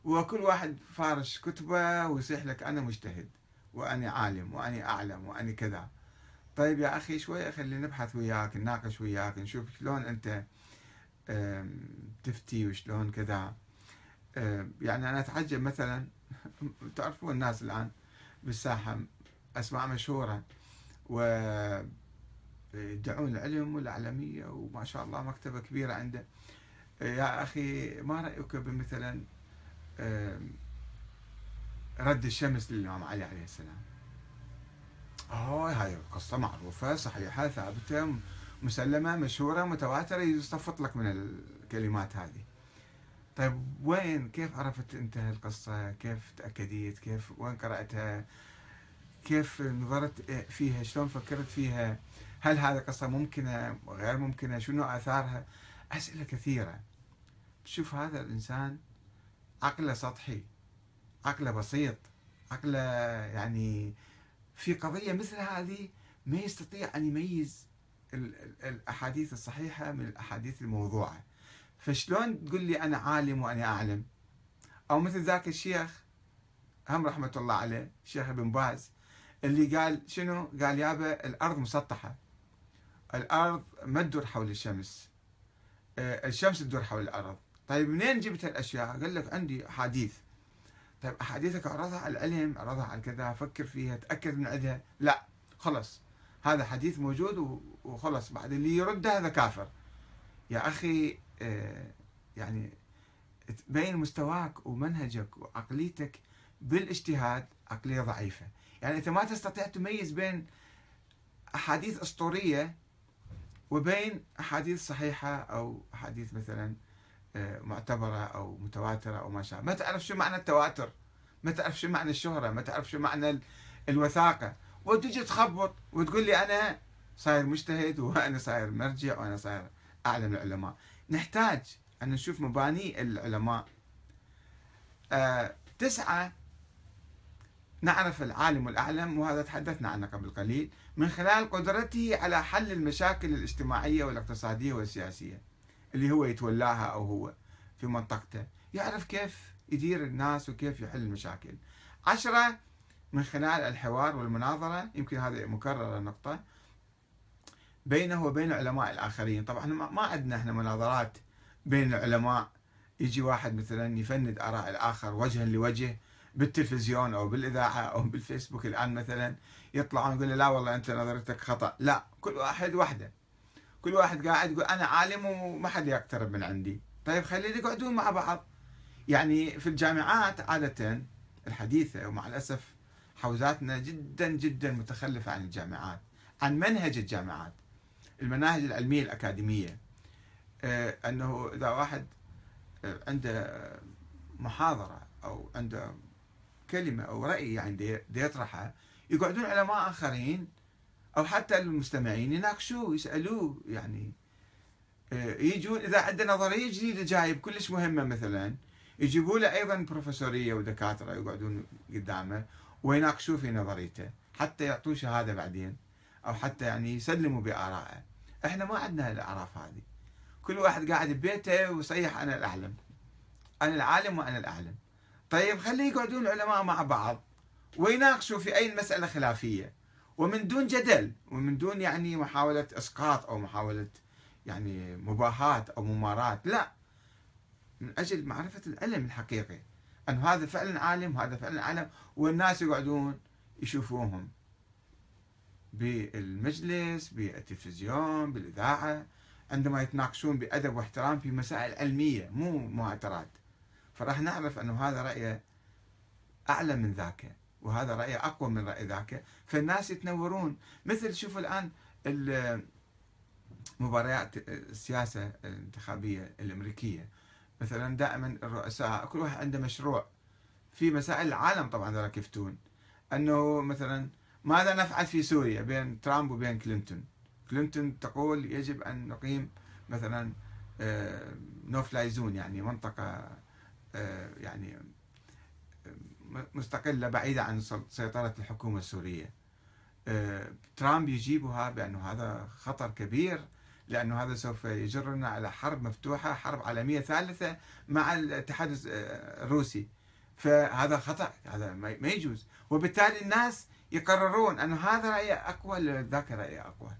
وكل واحد فارش كتبه ويصيح لك انا مجتهد واني عالم واني اعلم واني كذا طيب يا أخي شوي خلينا نبحث وياك نناقش وياك نشوف شلون أنت تفتي وشلون كذا يعني أنا أتعجب مثلا تعرفون الناس الآن بالساحة أسماء مشهورة و يدعون العلم والعلمية وما شاء الله مكتبة كبيرة عنده يا أخي ما رأيك بمثلا رد الشمس للإمام علي عليه السلام هاي هاي قصة معروفة صحيحة ثابتة مسلمة مشهورة متواترة يصفط لك من الكلمات هذه طيب وين كيف عرفت انت هالقصة كيف تأكديت كيف وين قرأتها كيف نظرت فيها شلون فكرت فيها هل هذه قصة ممكنة غير ممكنة شنو آثارها أسئلة كثيرة شوف هذا الإنسان عقله سطحي عقله بسيط عقله يعني في قضية مثل هذه ما يستطيع أن يميز الأحاديث الصحيحة من الأحاديث الموضوعة فشلون تقول لي أنا عالم وأنا أعلم أو مثل ذاك الشيخ هم رحمة الله عليه الشيخ ابن باز اللي قال شنو قال يابا الأرض مسطحة الأرض ما تدور حول الشمس آه، الشمس تدور حول الأرض طيب منين جبت هالأشياء قال لك عندي حديث طيب احاديثك اعرضها على العلم اعرضها على كذا فكر فيها تاكد من عندها لا خلص هذا حديث موجود وخلص بعد اللي يرد هذا كافر يا اخي آه، يعني تبين مستواك ومنهجك وعقليتك بالاجتهاد عقليه ضعيفه يعني انت ما تستطيع تميز بين احاديث اسطوريه وبين احاديث صحيحه او احاديث مثلا آه، معتبرة أو متواترة أو ما شابه ما تعرف شو معنى التواتر ما تعرف شو معنى الشهرة ما تعرف شو معنى الوثاقة وتجي تخبط وتقول لي أنا صاير مجتهد وأنا صاير مرجع وأنا صاير أعلم العلماء نحتاج أن نشوف مباني العلماء أه تسعة نعرف العالم الأعلم وهذا تحدثنا عنه قبل قليل من خلال قدرته على حل المشاكل الاجتماعية والاقتصادية والسياسية اللي هو يتولاها أو هو في منطقته يعرف كيف يدير الناس وكيف يحل المشاكل عشرة من خلال الحوار والمناظرة يمكن هذه مكررة نقطة بينه وبين العلماء الآخرين طبعا ما عندنا احنا مناظرات بين العلماء يجي واحد مثلا يفند آراء الآخر وجها لوجه بالتلفزيون أو بالإذاعة أو بالفيسبوك الآن مثلا يطلعون يقول لا والله أنت نظرتك خطأ لا كل واحد وحده كل واحد قاعد يقول انا عالم وما حد يقترب من عندي طيب خلينا يقعدون مع بعض يعني في الجامعات عادة الحديثة ومع الأسف حوزاتنا جدا جدا متخلفة عن الجامعات عن منهج الجامعات المناهج العلمية الأكاديمية آه، أنه إذا واحد آه، عنده محاضرة أو عنده كلمة أو رأي يعني يطرحها يقعدون علماء آخرين أو حتى المستمعين يناقشوه يسألوه يعني آه، يجون إذا عنده نظرية جديدة جايب كلش مهمة مثلا يجيبوا له أيضا بروفيسورية ودكاترة يقعدون قدامه ويناقشوه في نظريته حتى يعطوه شهادة بعدين أو حتى يعني يسلموا بآرائه احنا ما عندنا الأعراف هذه كل واحد قاعد ببيته ويصيح أنا الأعلم أنا العالم وأنا الأعلم طيب خليه يقعدون العلماء مع بعض ويناقشوا في أي مسألة خلافية ومن دون جدل ومن دون يعني محاولة إسقاط أو محاولة يعني مباهاة أو ممارات لا من أجل معرفة العلم الحقيقي أن هذا فعلا عالم وهذا فعلا عالم والناس يقعدون يشوفوهم بالمجلس بالتلفزيون بالإذاعة عندما يتناقشون بأدب واحترام في مسائل علمية مو معترات فراح نعرف أن هذا رأيه أعلى من ذاك وهذا رأي أقوى من رأي ذاك فالناس يتنورون مثل شوفوا الآن مباريات السياسة آه، الانتخابية آه، الأمريكية مثلا دائما الرؤساء كل واحد عنده مشروع في مسائل العالم طبعا ذلك يفتون أنه مثلا ماذا نفعل في سوريا بين ترامب وبين كلينتون كلينتون تقول يجب أن نقيم مثلا آه، نو فلاي زون يعني منطقة يعني مستقلة بعيدة عن سيطرة الحكومة السورية آه، ترامب يجيبها بأنه هذا خطر كبير لأنه هذا سوف يجرنا على حرب مفتوحة حرب عالمية ثالثة مع الاتحاد آه، الروسي فهذا خطأ هذا ما يجوز وبالتالي الناس يقررون أن هذا رأي أقوى ذاك رأي أقوى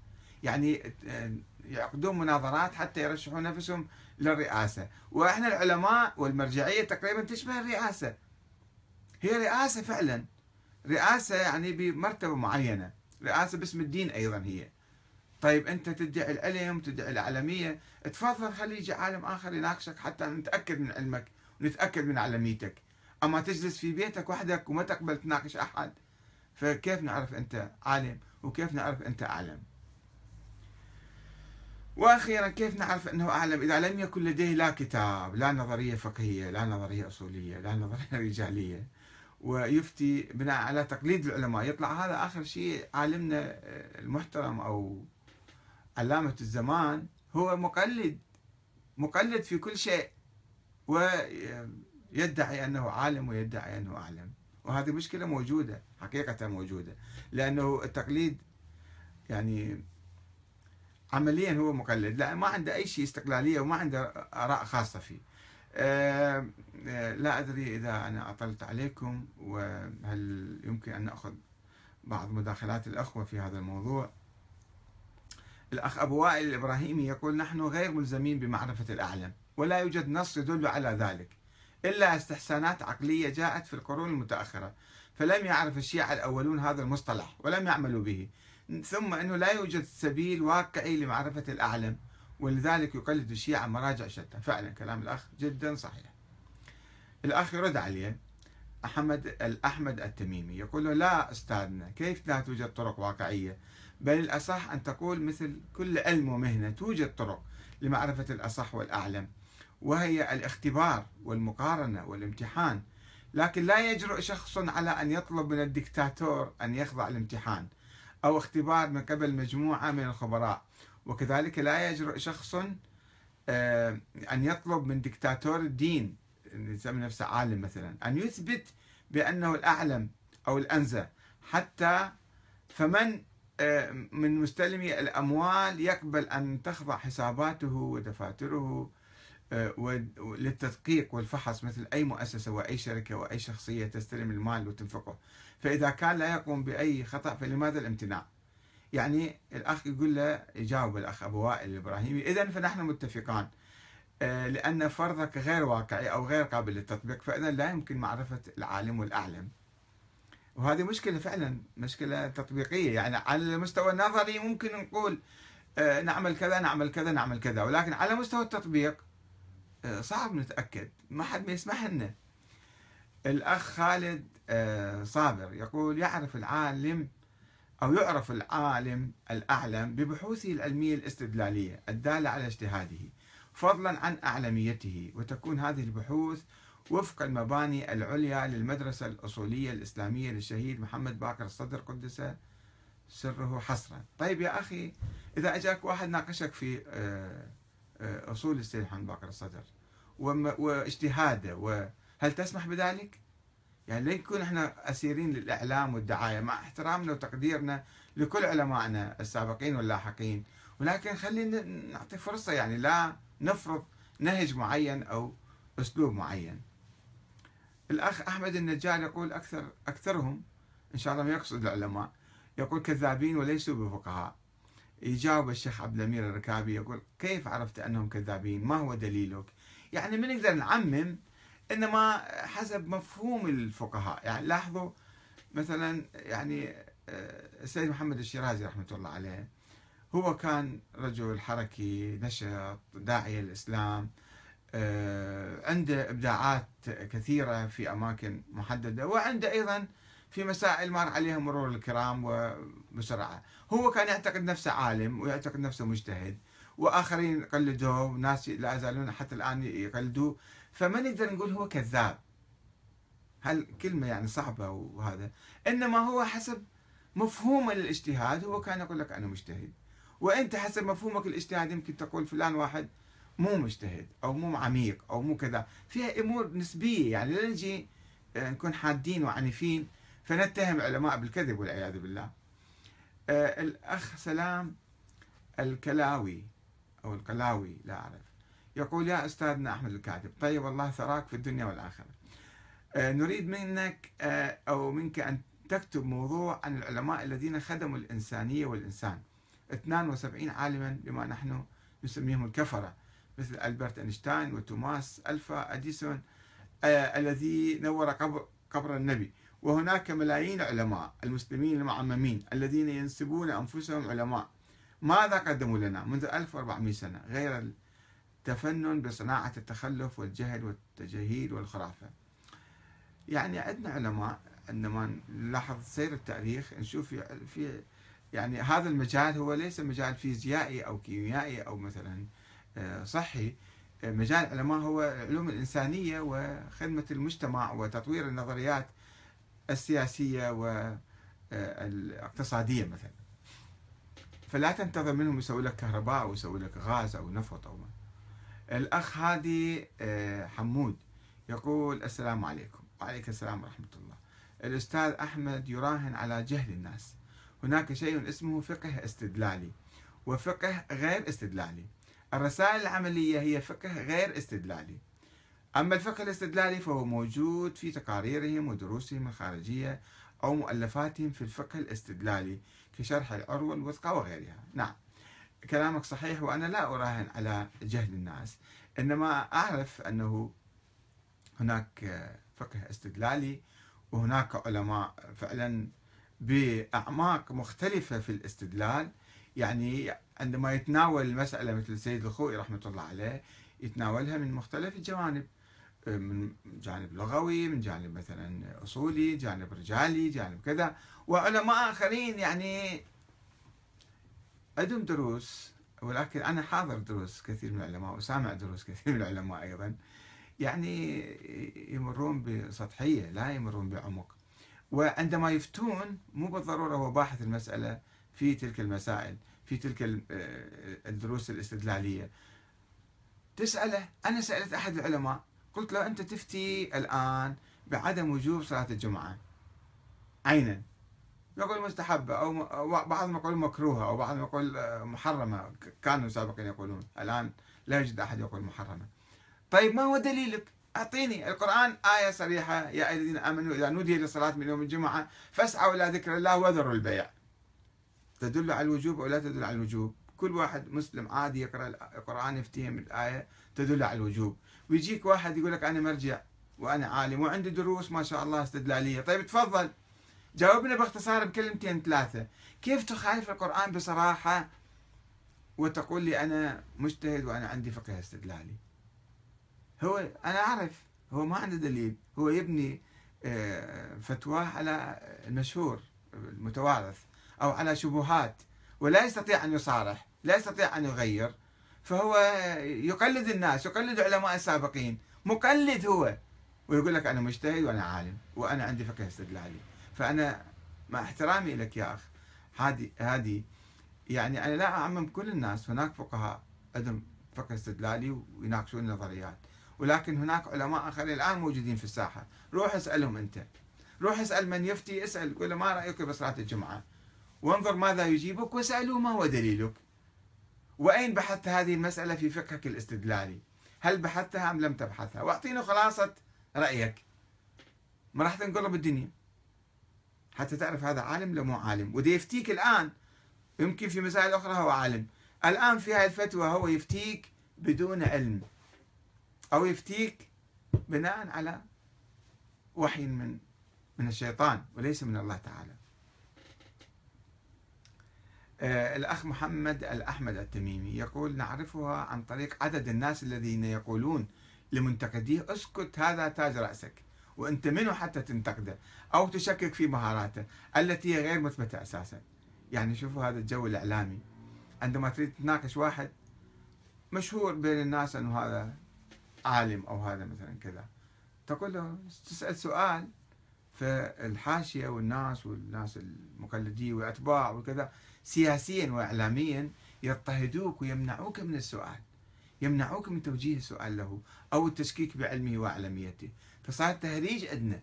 يعني آه، يعقدون مناظرات حتى يرشحون نفسهم للرئاسة وإحنا العلماء والمرجعية تقريبا تشبه الرئاسة هي رئاسة فعلا رئاسة يعني بمرتبة معينة رئاسة باسم الدين أيضا هي طيب أنت تدعي العلم تدعي العلمية تفضل خلي يجي عالم آخر يناقشك حتى نتأكد من علمك ونتأكد من علميتك أما تجلس في بيتك وحدك وما تقبل تناقش أحد فكيف نعرف أنت عالم وكيف نعرف أنت أعلم واخيرا كيف نعرف انه اعلم اذا لم يكن لديه لا كتاب لا نظريه فقهيه لا نظريه اصوليه لا نظريه رجاليه ويفتي بناء على تقليد العلماء يطلع هذا آخر شيء عالمنا آه، المحترم أو علامة الزمان هو مقلد مقلد في كل شيء ويدعي أنه عالم ويدعي أنه أعلم وهذه مشكلة موجودة حقيقة موجودة لأنه التقليد يعني عمليا هو مقلد لا ما عنده أي شيء استقلالية وما عنده آراء خاصة فيه آه، آه، لا أدري إذا أنا أطلت عليكم وهل يمكن أن نأخذ بعض مداخلات الأخوة في هذا الموضوع الأخ أبو وائل الإبراهيمي يقول نحن غير ملزمين بمعرفة الأعلم ولا يوجد نص يدل على ذلك إلا استحسانات عقلية جاءت في القرون المتأخرة فلم يعرف الشيعة الأولون هذا المصطلح ولم يعملوا به ثم أنه لا يوجد سبيل واقعي لمعرفة الأعلم ولذلك يقلد الشيعة مراجع شتى فعلا كلام الأخ جدا صحيح الأخ يرد عليه أحمد الأحمد التميمي يقول له لا أستاذنا كيف لا توجد طرق واقعية بل الأصح أن تقول مثل كل علم ومهنة توجد طرق لمعرفة الأصح والأعلم وهي الاختبار والمقارنة والامتحان لكن لا يجرؤ شخص على أن يطلب من الدكتاتور أن يخضع الامتحان أو اختبار من قبل مجموعة من الخبراء وكذلك لا يجرؤ شخص آه، أن يطلب من دكتاتور الدين يسمي نفسه عالم مثلا أن يثبت بأنه الأعلم أو الأنزه حتى فمن آه، من مستلمي الأموال يقبل أن تخضع حساباته ودفاتره آه، للتدقيق والفحص مثل أي مؤسسة وأي شركة وأي شخصية تستلم المال وتنفقه فإذا كان لا يقوم بأي خطأ فلماذا الامتناع يعني الأخ يقول له يجاوب الأخ أبو وائل الإبراهيمي إذا فنحن متفقان آه، لأن فرضك غير واقعي أو غير قابل للتطبيق فإذا لا يمكن معرفة العالم والأعلم وهذه مشكلة فعلا مشكلة تطبيقية يعني على المستوى النظري ممكن نقول آه، نعمل كذا نعمل كذا نعمل كذا ولكن على مستوى التطبيق آه، صعب نتأكد ما حد ما يسمح لنا الأخ خالد صابر يقول يعرف العالم أو يعرف العالم الأعلم ببحوثه العلمية الاستدلالية الدالة على اجتهاده فضلا عن أعلميته وتكون هذه البحوث وفق المباني العليا للمدرسة الأصولية الإسلامية للشهيد محمد باكر الصدر قدس سره حصرا طيب يا أخي إذا أجاك واحد ناقشك في آه، آه، أصول السيد محمد باكر الصدر واجتهاده وهل تسمح بذلك؟ يعني ليه نكون احنا اسيرين للاعلام والدعايه مع احترامنا وتقديرنا لكل علمائنا السابقين واللاحقين ولكن خلينا نعطي فرصه يعني لا نفرض نهج معين أو أسلوب معين الأخ أحمد النجار يقول أكثر أكثرهم إن شاء الله ما يقصد العلماء يقول كذابين وليسوا بفقهاء يجاوب الشيخ عبد الأمير الركابي يقول كيف عرفت أنهم كذابين ما هو دليلك يعني ما نقدر نعمم إنما حسب مفهوم الفقهاء يعني لاحظوا مثلا يعني آه، السيد محمد الشيرازي رحمة الله عليه هو كان رجل حركي نشط داعية للإسلام آه، عنده إبداعات كثيرة في أماكن محددة وعنده أيضا في مسائل مر عليها مرور الكرام وبسرعة هو كان يعتقد نفسه عالم ويعتقد نفسه مجتهد وآخرين قلدوه وناس لا يزالون حتى الآن يقلدوه فما نقدر نقول هو كذاب هل كلمة يعني صعبة وهذا إنما هو حسب مفهوم الاجتهاد هو كان يقول لك أنا مجتهد وانت حسب مفهومك الاجتهاد يمكن تقول فلان واحد مو مجتهد او مو عميق او مو كذا فيها امور نسبيه يعني لا نجي آه، نكون حادين وعنيفين فنتهم علماء بالكذب والعياذ بالله آه، الاخ سلام الكلاوي او القلاوي لا اعرف يقول يا استاذنا احمد الكاتب طيب الله ثراك في الدنيا والاخره آه، نريد منك او منك ان تكتب موضوع عن العلماء الذين خدموا الانسانيه والانسان 72 عالما بما نحن نسميهم الكفرة مثل ألبرت أينشتاين وتوماس ألفا أديسون آه الذي نور قبر, قبر النبي وهناك ملايين علماء المسلمين المعممين الذين ينسبون أنفسهم علماء ماذا قدموا لنا منذ 1400 سنة غير التفنن بصناعة التخلف والجهل والتجاهيل والخرافة يعني عندنا علماء عندما نلاحظ سير التاريخ نشوف في يعني هذا المجال هو ليس مجال فيزيائي أو كيميائي أو مثلا آه، صحي آه، مجال العلماء هو العلوم الإنسانية وخدمة المجتمع وتطوير النظريات السياسية والاقتصادية آه، مثلا فلا تنتظر منهم يسوي لك كهرباء أو يسوي لك غاز أو نفط أو ما. الأخ هادي حمود يقول السلام عليكم وعليك السلام ورحمة الله الأستاذ أحمد يراهن على جهل الناس هناك شيء اسمه فقه استدلالي وفقه غير استدلالي الرسائل العملية هي فقه غير استدلالي أما الفقه الاستدلالي فهو موجود في تقاريرهم ودروسهم الخارجية أو مؤلفاتهم في الفقه الاستدلالي كشرح العروة الوثقى وغيرها نعم كلامك صحيح وأنا لا أراهن على جهل الناس إنما أعرف أنه هناك فقه استدلالي وهناك علماء فعلا باعماق مختلفه في الاستدلال يعني عندما يتناول المساله مثل السيد الخوئي رحمه الله عليه يتناولها من مختلف الجوانب من جانب لغوي من جانب مثلا اصولي جانب رجالي جانب كذا وعلماء اخرين يعني عندهم دروس ولكن انا حاضر دروس كثير من العلماء وسامع دروس كثير من العلماء ايضا يعني يمرون بسطحيه لا يمرون بعمق وعندما يفتون مو بالضرورة هو باحث المسألة في تلك المسائل في تلك آه، الدروس الاستدلالية تسأله أنا سألت أحد العلماء قلت له أنت تفتي الآن بعدم وجوب صلاة الجمعة عينا يقول مستحبة أو بعضهم يقول مكروهة أو بعضهم يقول آه، محرمة كانوا سابقا يقولون الآن لا يوجد أحد يقول محرمة طيب ما هو دليلك أعطيني القرآن آية صريحة يا أيها الذين آمنوا إذا نودي للصلاة من يوم الجمعة فاسعوا إلى ذكر الله وذروا البيع تدل على الوجوب أو لا تدل على الوجوب كل واحد مسلم عادي يقرأ القرآن يفتهم الآية تدل على الوجوب ويجيك واحد يقول لك أنا مرجع وأنا عالم وعندي دروس ما شاء الله استدلالية طيب تفضل جاوبنا باختصار بكلمتين ثلاثة كيف تخالف القرآن بصراحة وتقول لي أنا مجتهد وأنا عندي فقه استدلالي هو أنا أعرف هو ما عنده دليل هو يبني آه، فتواه على المشهور المتوارث أو على شبهات ولا يستطيع أن يصارح لا يستطيع أن يغير فهو يقلد الناس يقلد علماء السابقين مقلد هو ويقول لك أنا مجتهد وأنا عالم وأنا عندي فقه استدلالي فأنا مع احترامي لك يا أخ هذه هذه يعني أنا لا أعمم كل الناس هناك فقهاء عندهم فقه استدلالي ويناقشون النظريات ولكن هناك علماء آخرين الآن موجودين في الساحة روح اسألهم أنت روح اسأل من يفتي اسأل قل ما رأيك بصلاة الجمعة وانظر ماذا يجيبك واسأله ما هو دليلك وأين بحثت هذه المسألة في فقهك الاستدلالي هل بحثتها أم لم تبحثها واعطيني خلاصة رأيك ما راح تنقلب الدنيا حتى تعرف هذا عالم لو مو عالم وده يفتيك الآن يمكن في مسائل أخرى هو عالم الآن في هاي الفتوى هو يفتيك بدون علم أو يفتيك بناء على وحي من من الشيطان وليس من الله تعالى آه، الأخ محمد الأحمد التميمي يقول نعرفها عن طريق عدد الناس الذين يقولون لمنتقديه اسكت هذا تاج رأسك وأنت منه حتى تنتقده أو تشكك في مهاراته التي هي غير مثبتة أساسا يعني شوفوا هذا الجو الإعلامي عندما تريد تناقش واحد مشهور بين الناس أنه هذا عالم أو هذا مثلا كذا تقول له تسأل سؤال فالحاشية والناس والناس المقلدين وأتباع وكذا سياسيا وإعلاميا يضطهدوك ويمنعوك من السؤال يمنعوك من توجيه السؤال له أو التشكيك بعلمه واعلاميته فصار تهريج عندنا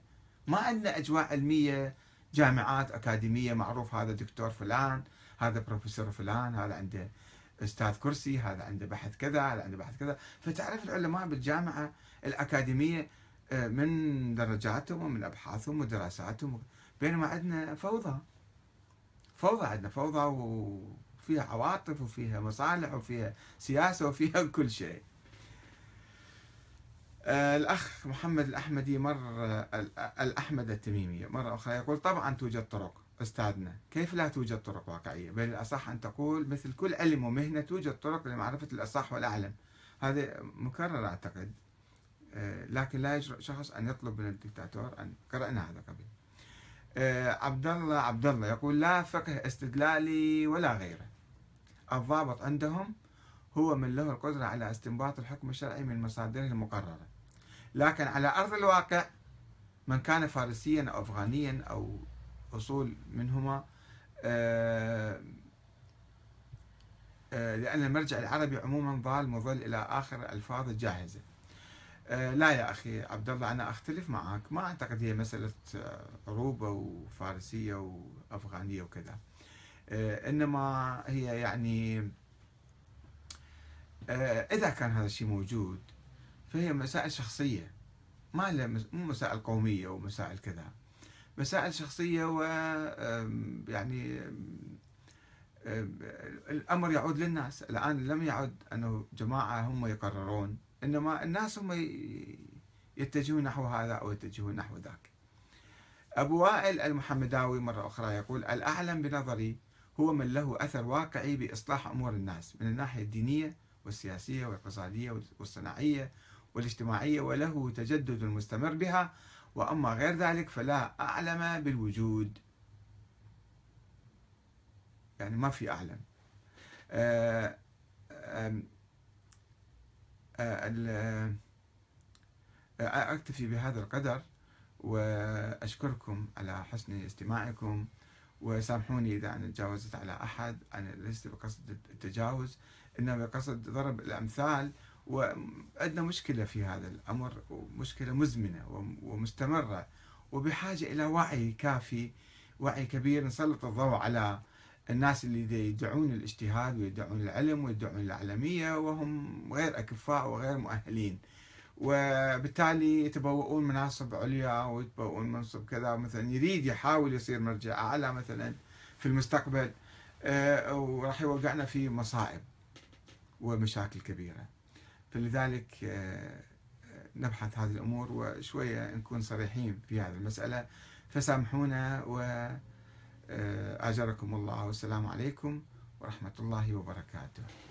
ما عندنا أجواء علمية جامعات أكاديمية معروف هذا دكتور فلان هذا بروفيسور فلان هذا عنده استاذ كرسي هذا عنده بحث كذا هذا عنده بحث كذا فتعرف العلماء بالجامعه الاكاديميه آه، من درجاتهم ومن ابحاثهم ودراساتهم بينما عندنا فوضى فوضى عندنا فوضى وفيها عواطف وفيها مصالح وفيها سياسه وفيها كل شيء آه، الاخ محمد الاحمدي مر آه، الاحمد التميمي مره اخرى يقول طبعا توجد طرق أستاذنا كيف لا توجد طرق واقعية بل الأصح أن تقول مثل كل علم ومهنة توجد طرق لمعرفة الأصح والأعلم هذا مكرر أعتقد آه، لكن لا يجرؤ شخص أن يطلب من الدكتاتور أن قرأنا هذا قبل آه، عبد الله عبد الله يقول لا فقه استدلالي ولا غيره الضابط عندهم هو من له القدرة على استنباط الحكم الشرعي من مصادره المقررة لكن على أرض الواقع من كان فارسيا أو أفغانيا أو أصول منهما آه، آه، لأن المرجع العربي عموما ضال مظل إلى آخر الألفاظ الجاهزة آه، لا يا أخي عبد الله أنا أختلف معك ما أعتقد هي مسألة عروبة وفارسية وأفغانية وكذا إنما هي يعني إذا كان هذا الشيء موجود فهي مسائل شخصية ما مسائل قومية ومسائل كذا مسائل شخصية و يعني الأمر يعود للناس الآن لم يعد أنه جماعة هم يقررون إنما الناس هم يتجهون نحو هذا أو يتجهون نحو ذاك أبو وائل المحمداوي مرة أخرى يقول الأعلم بنظري هو من له أثر واقعي بإصلاح أمور الناس من الناحية الدينية والسياسية والاقتصادية والصناعية والاجتماعية وله تجدد مستمر بها وأما غير ذلك فلا أعلم بالوجود يعني ما في أعلم آه، آه، آه، أكتفي بهذا القدر وأشكركم على حسن استماعكم وسامحوني إذا أنا تجاوزت على أحد أنا لست بقصد التجاوز إنما بقصد ضرب الأمثال وعندنا مشكلة في هذا الأمر ومشكله مزمنة ومستمرة وبحاجة إلى وعي كافي وعي كبير نسلط الضوء على الناس اللي يدعون الاجتهاد ويدعون العلم ويدعون العلمية وهم غير أكفاء وغير مؤهلين وبالتالي يتبوؤون مناصب عليا ويتبوؤون منصب كذا مثلا يريد يحاول يصير مرجع أعلى مثلا في المستقبل آه، وراح يوقعنا في مصائب ومشاكل كبيره فلذلك آه، آه، نبحث هذه الأمور وشوية نكون صريحين في هذه المسألة فسامحونا وأجركم آه، الله والسلام عليكم ورحمة الله وبركاته